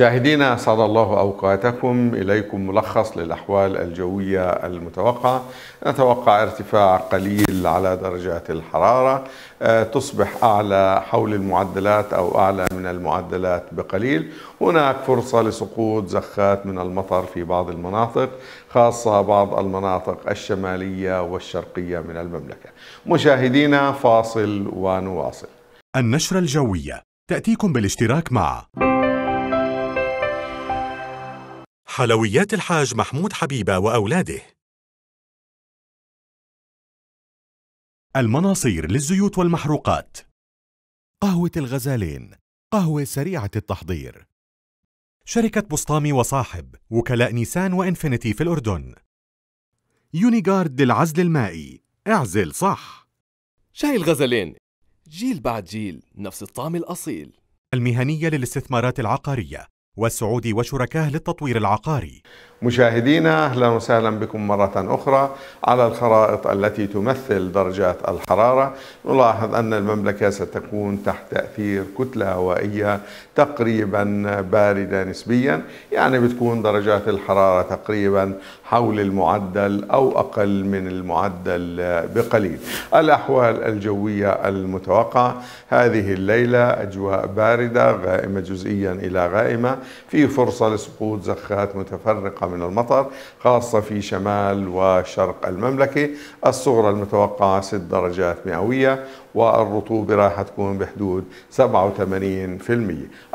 مشاهدينا أسعد الله أوقاتكم إليكم ملخص للأحوال الجوية المتوقعة نتوقع ارتفاع قليل على درجات الحرارة آه، تصبح أعلى حول المعدلات أو أعلى من المعدلات بقليل هناك فرصة لسقوط زخات من المطر في بعض المناطق خاصة بعض المناطق الشمالية والشرقية من المملكة مشاهدينا فاصل ونواصل النشرة الجوية تأتيكم بالاشتراك مع حلويات الحاج محمود حبيبة وأولاده المناصير للزيوت والمحروقات قهوة الغزالين قهوة سريعة التحضير شركة بسطامي وصاحب وكلاء نيسان وإنفينيتي في الأردن يونيغارد للعزل المائي اعزل صح شاي الغزلين جيل بعد جيل نفس الطعم الأصيل المهنية للاستثمارات العقارية والسعود وشركاه للتطوير العقاري مشاهدينا أهلا وسهلا بكم مرة أخرى على الخرائط التي تمثل درجات الحرارة نلاحظ أن المملكة ستكون تحت تأثير كتلة هوائية تقريبا باردة نسبيا يعني بتكون درجات الحرارة تقريبا حول المعدل أو أقل من المعدل بقليل الأحوال الجوية المتوقعة هذه الليلة أجواء باردة غائمة جزئيا إلى غائمة في فرصة لسقوط زخات متفرقة من المطر خاصة في شمال وشرق المملكة الصغرى المتوقعة 6 درجات مئوية والرطوبة راح تكون بحدود 87%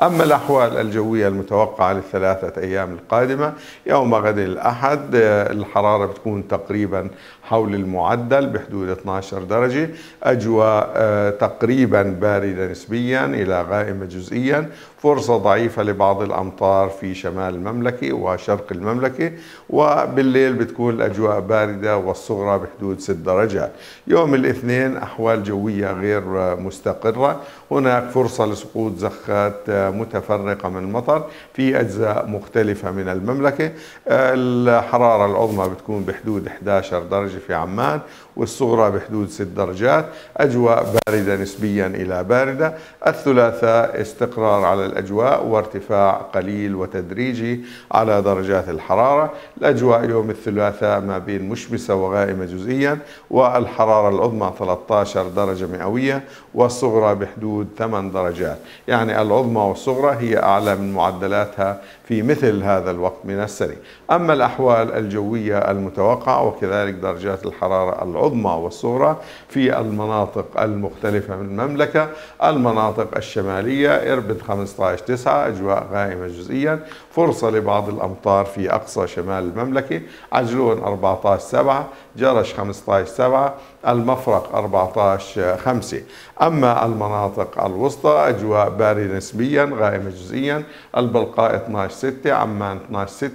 أما الأحوال الجوية المتوقعة للثلاثة أيام القادمة يوم غد الأحد آه، الحرارة بتكون تقريبا حول المعدل بحدود 12 درجة أجواء آه، تقريبا باردة نسبيا إلى غائمة جزئيا فرصة ضعيفة لبعض الأمطار في شمال المملكة وشرق المملكة وبالليل بتكون الأجواء باردة والصغرى بحدود 6 درجات يوم الاثنين أحوال جوية غير مستقرة هناك فرصة لسقوط زخات متفرقة من المطر في أجزاء مختلفة من المملكة الحرارة العظمى بتكون بحدود 11 درجة في عمان والصغرى بحدود 6 درجات أجواء باردة نسبيا إلى باردة الثلاثاء استقرار على الأجواء وارتفاع قليل وتدريجي على درجات الحرارة الأجواء يوم الثلاثاء ما بين مشمسة وغائمة جزئيا والحرارة العظمى 13 درجة مئوية والصغرى بحدود 8 درجات يعني العظمى والصغرى هي أعلى من معدلاتها في مثل هذا الوقت من السنة أما الأحوال الجوية المتوقعة وكذلك درجات الحرارة العظمى والصغرى في المناطق المختلفة من المملكة المناطق الشمالية إربد 15 9 أجواء غائمة جزئيا فرصة لبعض الأمطار في أقصى شمال المملكة عجلون 14 7 جرش 15 7 المفرق 14 خمسة أما المناطق الوسطى أجواء باردة نسبيا غائمة جزئيا البلقاء 12-6 عمان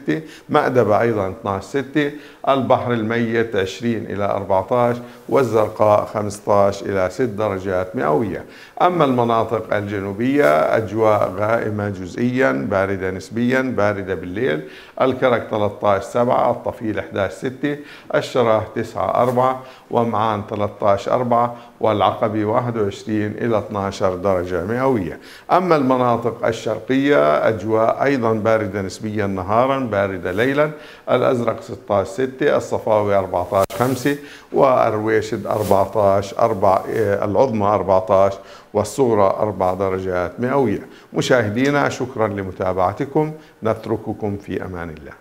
12-6 مأدبة أيضا 12-6 البحر الميت 20 إلى 14 والزرقاء 15 إلى 6 درجات مئوية أما المناطق الجنوبية أجواء غائمة جزئيا باردة نسبيا باردة بالليل الكرك 13 7 الطفيل 11 6 الشراح 9 4 ومعان 13 4 والعقل الطاقة ب 21 إلى 12 درجة مئوية أما المناطق الشرقية أجواء أيضا باردة نسبيا نهارا باردة ليلا الأزرق 16 6 الصفاوي 14 5 والرويشد 14 4 العظمى 14 والصغرى 4 درجات مئوية مشاهدينا شكرا لمتابعتكم نترككم في أمان الله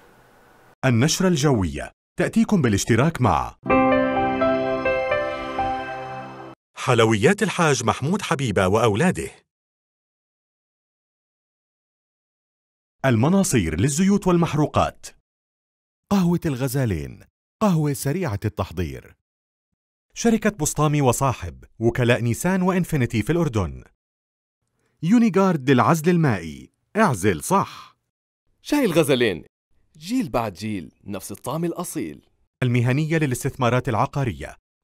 النشرة الجوية تأتيكم بالاشتراك مع حلويات الحاج محمود حبيبة وأولاده المناصير للزيوت والمحروقات قهوة الغزالين قهوة سريعة التحضير شركة بسطامي وصاحب وكلاء نيسان وإنفينيتي في الأردن يونيغارد للعزل المائي اعزل صح شاي الغزلين جيل بعد جيل نفس الطعم الأصيل المهنية للاستثمارات العقارية